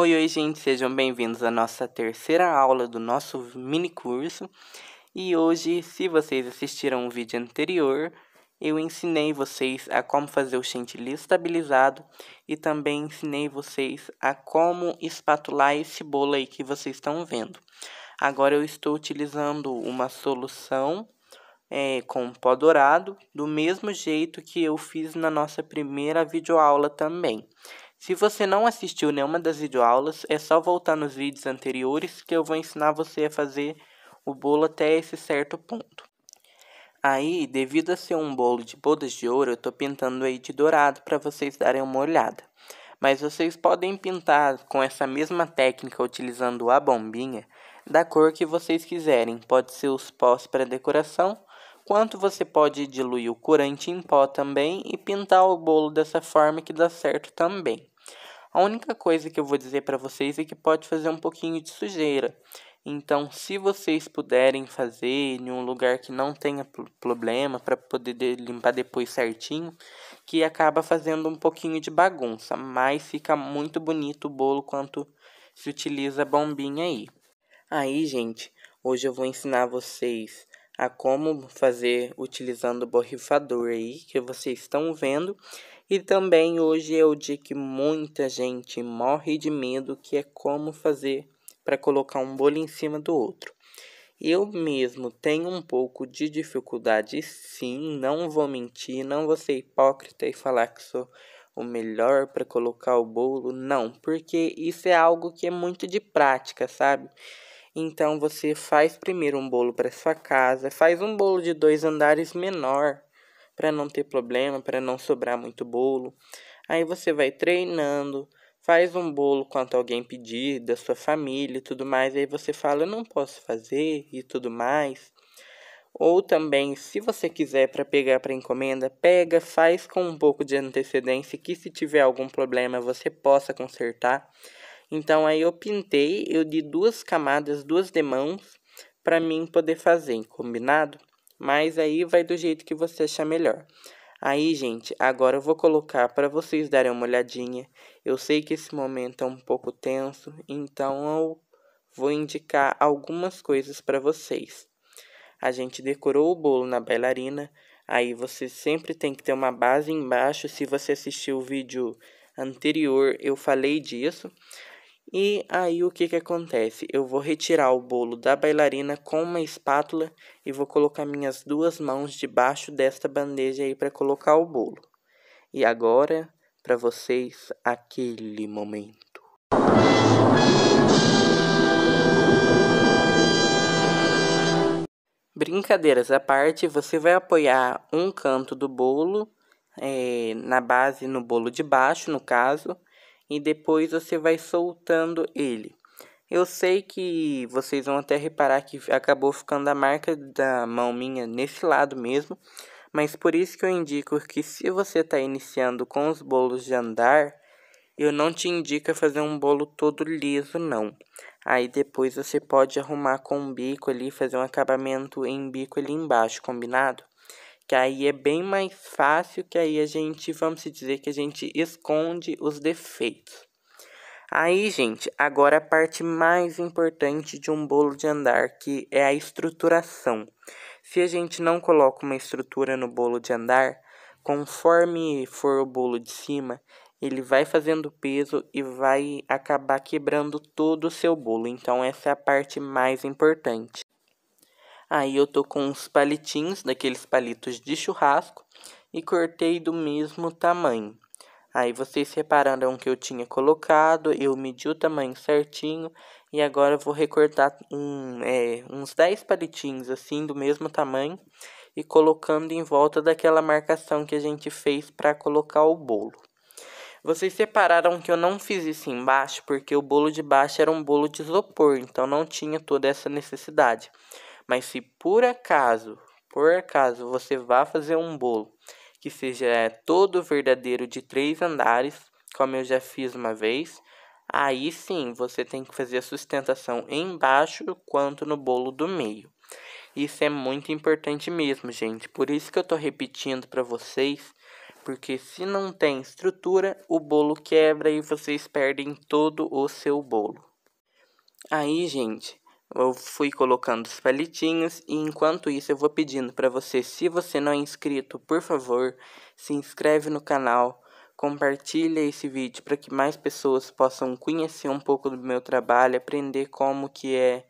Oi, oi, gente, sejam bem-vindos à nossa terceira aula do nosso mini curso. E hoje, se vocês assistiram o vídeo anterior, eu ensinei vocês a como fazer o chantilly estabilizado e também ensinei vocês a como espatular esse bolo aí que vocês estão vendo. Agora eu estou utilizando uma solução é, com pó dourado, do mesmo jeito que eu fiz na nossa primeira videoaula também. Se você não assistiu nenhuma das videoaulas, é só voltar nos vídeos anteriores que eu vou ensinar você a fazer o bolo até esse certo ponto. Aí, devido a ser um bolo de bodas de ouro, eu estou pintando aí de dourado para vocês darem uma olhada. Mas vocês podem pintar com essa mesma técnica utilizando a bombinha da cor que vocês quiserem. Pode ser os pós para decoração, quanto você pode diluir o corante em pó também e pintar o bolo dessa forma que dá certo também. A única coisa que eu vou dizer para vocês é que pode fazer um pouquinho de sujeira. Então, se vocês puderem fazer em um lugar que não tenha problema para poder de limpar depois certinho, que acaba fazendo um pouquinho de bagunça, mas fica muito bonito o bolo quanto se utiliza a bombinha aí. Aí, gente, hoje eu vou ensinar vocês a como fazer utilizando o borrifador aí que vocês estão vendo e também hoje é o dia que muita gente morre de medo que é como fazer para colocar um bolo em cima do outro. Eu mesmo tenho um pouco de dificuldade, sim, não vou mentir, não vou ser hipócrita e falar que sou o melhor para colocar o bolo, não, porque isso é algo que é muito de prática, sabe? Então você faz primeiro um bolo para sua casa, faz um bolo de dois andares menor, para não ter problema, para não sobrar muito bolo. Aí você vai treinando, faz um bolo quanto alguém pedir, da sua família e tudo mais. Aí você fala, eu não posso fazer e tudo mais. Ou também, se você quiser para pegar para encomenda, pega, faz com um pouco de antecedência que se tiver algum problema você possa consertar. Então aí eu pintei, eu dei duas camadas, duas demãos para mim poder fazer, combinado? mas aí vai do jeito que você achar melhor. Aí, gente, agora eu vou colocar para vocês darem uma olhadinha. Eu sei que esse momento é um pouco tenso, então eu vou indicar algumas coisas para vocês. A gente decorou o bolo na bailarina, aí você sempre tem que ter uma base embaixo. Se você assistiu o vídeo anterior, eu falei disso. E aí o que que acontece? Eu vou retirar o bolo da bailarina com uma espátula e vou colocar minhas duas mãos debaixo desta bandeja aí para colocar o bolo. E agora para vocês aquele momento. Brincadeiras à parte, você vai apoiar um canto do bolo é, na base no bolo de baixo, no caso, e depois você vai soltando ele. Eu sei que vocês vão até reparar que acabou ficando a marca da mão minha nesse lado mesmo, mas por isso que eu indico que se você está iniciando com os bolos de andar, eu não te indico fazer um bolo todo liso não. Aí depois você pode arrumar com um bico ali, fazer um acabamento em bico ali embaixo, combinado? que aí é bem mais fácil, que aí a gente, vamos dizer que a gente esconde os defeitos. Aí, gente, agora a parte mais importante de um bolo de andar, que é a estruturação. Se a gente não coloca uma estrutura no bolo de andar, conforme for o bolo de cima, ele vai fazendo peso e vai acabar quebrando todo o seu bolo. Então, essa é a parte mais importante. Aí eu tô com uns palitinhos, daqueles palitos de churrasco, e cortei do mesmo tamanho. Aí vocês repararam que eu tinha colocado, eu medi o tamanho certinho e agora eu vou recortar um, é, uns 10 palitinhos assim do mesmo tamanho e colocando em volta daquela marcação que a gente fez para colocar o bolo. Vocês separaram que eu não fiz isso embaixo porque o bolo de baixo era um bolo de isopor, então não tinha toda essa necessidade. Mas se por acaso, por acaso você vá fazer um bolo que seja todo verdadeiro de três andares, como eu já fiz uma vez, aí sim você tem que fazer a sustentação embaixo quanto no bolo do meio. Isso é muito importante mesmo, gente. Por isso que eu tô repetindo para vocês, porque se não tem estrutura, o bolo quebra e vocês perdem todo o seu bolo. Aí, gente, eu fui colocando os palitinhos e enquanto isso eu vou pedindo para você, se você não é inscrito, por favor, se inscreve no canal, compartilha esse vídeo para que mais pessoas possam conhecer um pouco do meu trabalho, aprender como que é,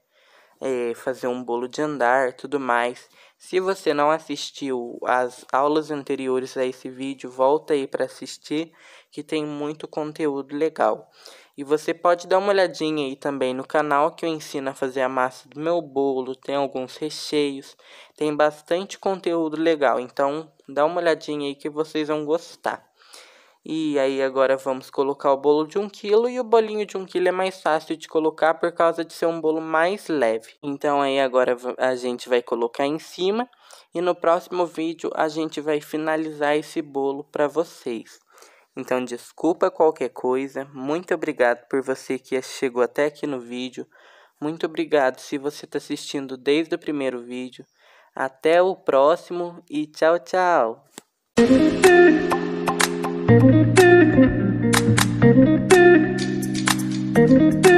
é fazer um bolo de andar, tudo mais. Se você não assistiu às aulas anteriores a esse vídeo, volta aí para assistir que tem muito conteúdo legal. E você pode dar uma olhadinha aí também no canal que eu ensino a fazer a massa do meu bolo, tem alguns recheios, tem bastante conteúdo legal, então dá uma olhadinha aí que vocês vão gostar. E aí agora vamos colocar o bolo de 1 kg e o bolinho de 1 kg é mais fácil de colocar por causa de ser um bolo mais leve. Então aí agora a gente vai colocar em cima e no próximo vídeo a gente vai finalizar esse bolo para vocês. Então, desculpa qualquer coisa. Muito obrigado por você que chegou até aqui no vídeo. Muito obrigado se você está assistindo desde o primeiro vídeo. Até o próximo e tchau, tchau! Thank you.